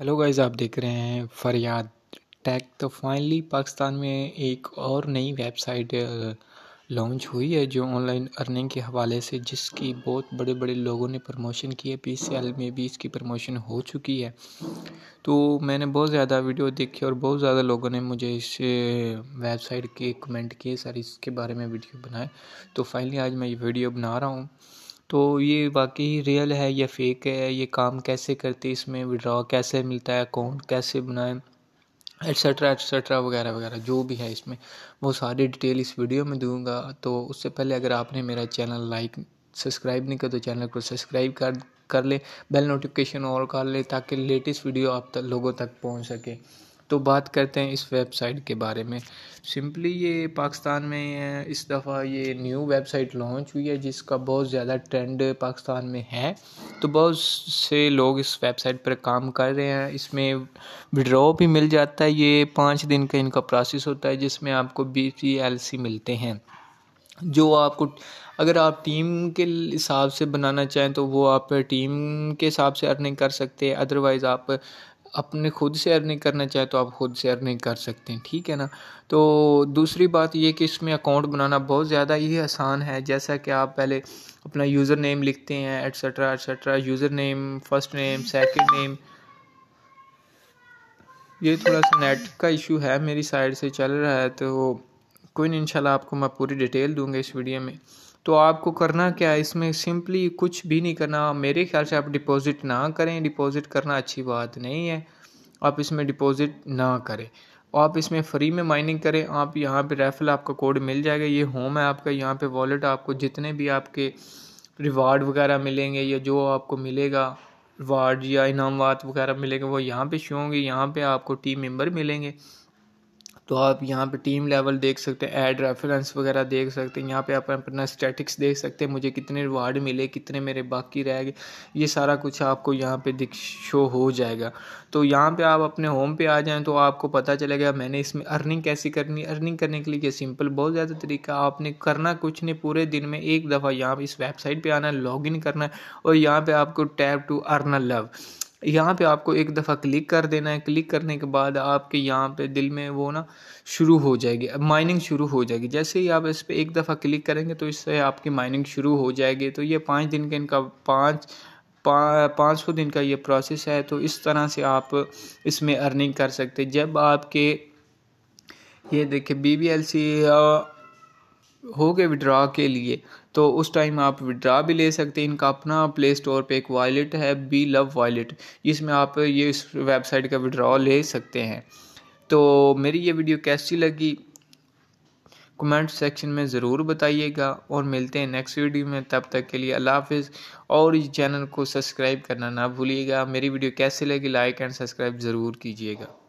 hello guys आप देख रहे हैं फरियाद टैग तो फाइनली पाकिस्तान में एक और नई वेबसाइट लॉन्च uh, हुई है जो ऑनलाइन अर्निंग के हवाले से जिसकी बहुत बड़े बड़े लोगों ने प्रमोशन की है पी में भी इसकी प्रमोशन हो चुकी है तो मैंने बहुत ज़्यादा वीडियो देखी और बहुत ज़्यादा लोगों ने मुझे इस वेबसाइट uh, के कमेंट किए सर इसके बारे में वीडियो बनाए तो फाइनली आज मैं ये वीडियो बना रहा हूँ तो ये वाकई रियल है या फेक है ये काम कैसे करते इसमें विड्रॉ कैसे मिलता है अकाउंट कैसे बनाए एट्सट्रा एट्सट्रा वगैरह वगैरह जो भी है इसमें वो सारी डिटेल इस वीडियो में दूंगा तो उससे पहले अगर आपने मेरा चैनल लाइक सब्सक्राइब नहीं कर तो चैनल को सब्सक्राइब कर कर ले बेल नोटिफिकेशन ऑल कर ले ताकि लेटेस्ट वीडियो आप तक लोगों तक पहुंच सके तो बात करते हैं इस वेबसाइट के बारे में सिंपली ये पाकिस्तान में इस दफ़ा ये न्यू वेबसाइट लॉन्च हुई है जिसका बहुत ज़्यादा ट्रेंड पाकिस्तान में है तो बहुत से लोग इस वेबसाइट पर काम कर रहे हैं इसमें विड्रॉ भी मिल जाता है ये पाँच दिन का इनका प्रोसेस होता है जिसमें आपको बी मिलते हैं जो आपको अगर आप टीम के हिसाब से बनाना चाहें तो वो आप टीम के हिसाब से अर्निंग कर सकते हैं अदरवाइज़ आप अपने खुद से अर्निंग करना चाहे तो आप खुद से अर्निंग कर सकते हैं ठीक है ना तो दूसरी बात ये कि इसमें अकाउंट बनाना बहुत ज़्यादा ही आसान है जैसा कि आप पहले अपना यूज़र नेम लिखते हैं etcetera etcetera user name first name second name ये थोड़ा सा नेट का इशू है मेरी साइड से चल रहा है तो कोई नहीं इंशाल्लाह आपको मैं पूरी डिटेल दूंगा इस वीडियो में तो आपको करना क्या है इसमें सिंपली कुछ भी नहीं करना मेरे ख्याल से आप डिपॉज़िट ना करें डिपॉज़िट करना अच्छी बात नहीं है आप इसमें डिपॉज़िट ना करें आप इसमें फ्री में माइनिंग करें आप यहाँ पे रेफल आपका कोड मिल जाएगा ये होम है आपका यहाँ पे वॉलेट आपको जितने भी आपके रिवार्ड वगैरह मिलेंगे या जो आपको मिलेगा रिवार्ड या इनाम वगैरह मिलेंगे वो यहाँ पे शो होंगे यहाँ पे आपको टीम मेंबर मिलेंगे तो आप यहाँ पे टीम लेवल देख सकते हैं ऐड रेफरेंस वगैरह देख सकते हैं यहाँ पे आप अपना स्टैटिक्स देख सकते हैं मुझे कितने रिवार्ड मिले कितने मेरे बाकी रह गए ये सारा कुछ आपको यहाँ पे दिख शो हो जाएगा तो यहाँ पे आप अपने होम पे आ जाएँ तो आपको पता चलेगा मैंने इसमें अर्निंग कैसी करनी अर्निंग करने के लिए ये सिंपल बहुत ज़्यादा तरीका आपने करना कुछ नहीं पूरे दिन में एक दफ़ा यहाँ इस वेबसाइट पर आना है लॉग करना है और यहाँ पर आपको टैब टू अर्न लव यहाँ पे आपको एक दफ़ा क्लिक कर देना है क्लिक करने के बाद आपके यहाँ पे दिल में वो ना शुरू हो जाएगी अब माइनिंग शुरू हो जाएगी जैसे ही आप इस पर एक दफ़ा क्लिक करेंगे तो इससे आपकी माइनिंग शुरू हो जाएगी तो ये पाँच दिन के इनका पाँच पाँच सौ दिन का ये प्रोसेस है तो इस तरह से आप इसमें अर्निंग कर सकते जब आपके ये देखिए बी बी एल सी हो गए विड्रा के लिए तो उस टाइम आप विड्रा भी ले सकते हैं इनका अपना प्ले स्टोर पे एक वॉलेट है बी लव वॉलेट जिसमें आप ये इस वेबसाइट का विड्रा ले सकते हैं तो मेरी ये वीडियो कैसी लगी कमेंट सेक्शन में ज़रूर बताइएगा और मिलते हैं नेक्स्ट वीडियो में तब तक के लिए अल्लाह हाफ़ और इस चैनल को सब्सक्राइब करना ना भूलिएगा मेरी वीडियो कैसी लगी लाइक एंड सब्सक्राइब ज़रूर कीजिएगा